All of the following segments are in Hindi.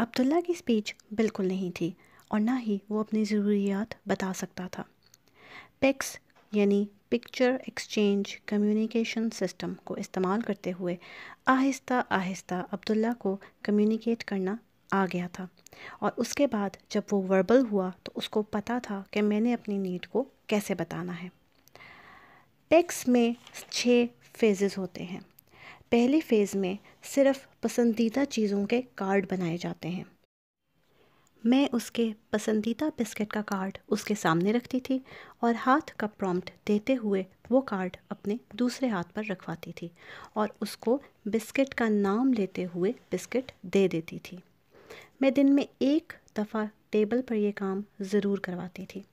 अब्दुल्ला की स्पीच बिल्कुल नहीं थी और ना ही वो अपनी ज़रूरियात बता सकता था पिक्स यानी पिक्चर एक्सचेंज कम्युनिकेशन सिस्टम को इस्तेमाल करते हुए आहिस्ता आहिस्ता अब्दुल्ला को कम्युनिकेट करना आ गया था और उसके बाद जब वो वर्बल हुआ तो उसको पता था कि मैंने अपनी नीड को कैसे बताना है पिक्स में छः फेजेस होते हैं पहले फ़ेज़ में सिर्फ पसंदीदा चीज़ों के कार्ड बनाए जाते हैं मैं उसके पसंदीदा बिस्किट का कार्ड उसके सामने रखती थी और हाथ का प्रॉम्प्ट देते हुए वो कार्ड अपने दूसरे हाथ पर रखवाती थी और उसको बिस्किट का नाम लेते हुए बिस्किट दे देती थी मैं दिन में एक दफ़ा टेबल पर यह काम ज़रूर करवाती थी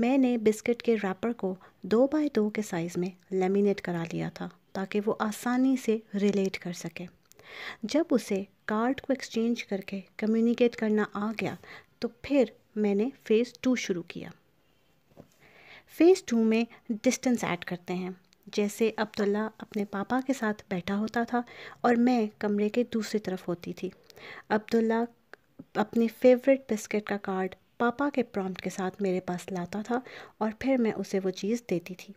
मैंने बिस्किट के रैपर को दो बाय दो के साइज़ में लेमिनेट करा लिया था ताकि वो आसानी से रिलेट कर सके जब उसे कार्ड को एक्सचेंज करके कम्युनिकेट करना आ गया तो फिर मैंने फ़ेज़ टू शुरू किया फ़ेज़ टू में डिस्टेंस ऐड करते हैं जैसे अब्दुल्ला अपने पापा के साथ बैठा होता था और मैं कमरे के दूसरी तरफ होती थी अब्दुल्ला अपने फेवरेट बिस्किट का कार्ड पापा के प्रॉम्प्ट के साथ मेरे पास लाता था और फिर मैं उसे वो चीज़ देती थी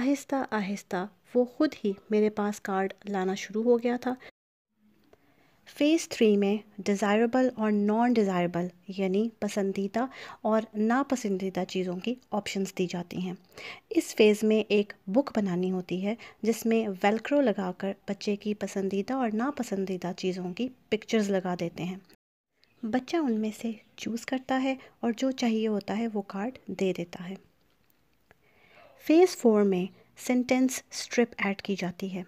आहिस्ता आहिस्ता वो ख़ुद ही मेरे पास कार्ड लाना शुरू हो गया था फ़ेज़ थ्री में डिज़ायरेबल और नॉन डिज़ायरेबल यानी पसंदीदा और नापसंदीदा चीज़ों की ऑप्शंस दी जाती हैं इस फेज़ में एक बुक बनानी होती है जिसमें वेलक्रो लगाकर बच्चे की पसंदीदा और नापसंदीदा चीज़ों की पिक्चर्स लगा देते हैं बच्चा उनमें से चूज़ करता है और जो चाहिए होता है वो कार्ड दे देता है फ़ेज़ फोर में सेंटेंस स्ट्रिप ऐड की जाती है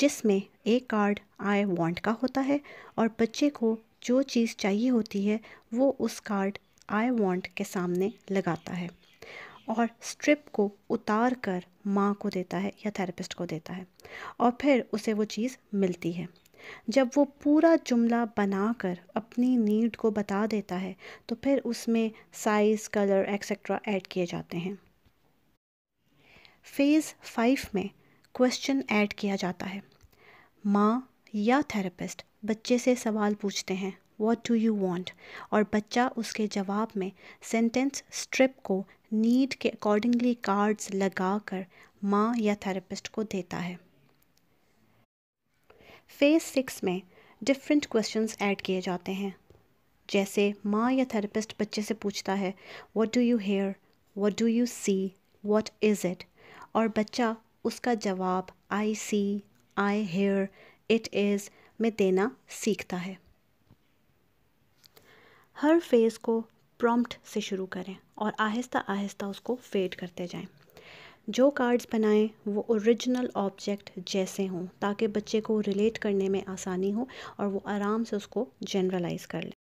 जिसमें एक कार्ड आई वांट का होता है और बच्चे को जो चीज़ चाहिए होती है वो उस कार्ड आई वांट के सामने लगाता है और स्ट्रिप को उतार कर माँ को देता है या थेरेपिस्ट को देता है और फिर उसे वो चीज़ मिलती है जब वो पूरा जुमला बनाकर अपनी नीड को बता देता है तो फिर उसमें साइज़ कलर एक्सेट्रा ऐड किए जाते हैं फेज़ फाइव में क्वेश्चन ऐड किया जाता है माँ या थेरेपिस्ट बच्चे से सवाल पूछते हैं वॉट डू यू वॉन्ट और बच्चा उसके जवाब में सेंटेंस स्ट्रिप को नीड के अकॉर्डिंगली कार्ड्स लगा कर माँ या थेरेपिस्ट को देता है फेज सिक्स में डिफरेंट क्वेश्चंस ऐड किए जाते हैं जैसे माँ या थेरेपिस्ट बच्चे से पूछता है what do you hear what do you see what is it और बच्चा उसका जवाब I see I hear it is में देना सीखता है हर फेज़ को प्रॉम्प्ट से शुरू करें और आहिस्ता आहिस्ता उसको फेड करते जाएं। जो कार्ड्स बनाएं वो ओरिजिनल ऑब्जेक्ट जैसे हों ताकि बच्चे को रिलेट करने में आसानी हो और वो आराम से उसको जनरलाइज कर लें